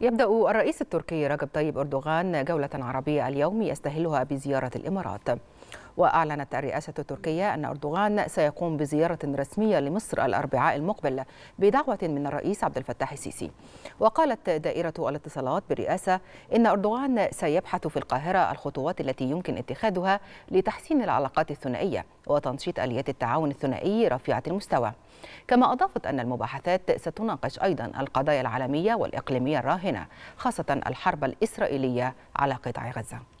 يبدأ الرئيس التركي رجب طيب أردوغان جولة عربية اليوم يستهلها بزيارة الإمارات وأعلنت الرئاسة التركية أن أردوغان سيقوم بزيارة رسمية لمصر الأربعاء المقبل بدعوة من الرئيس عبد الفتاح السيسي وقالت دائرة الاتصالات بالرئاسة إن أردوغان سيبحث في القاهرة الخطوات التي يمكن اتخاذها لتحسين العلاقات الثنائية وتنشيط آليات التعاون الثنائي رفيعة المستوى كما أضافت أن المباحثات ستناقش أيضا القضايا العالمية والإقليمية الراهنة خاصة الحرب الإسرائيلية على قطاع غزة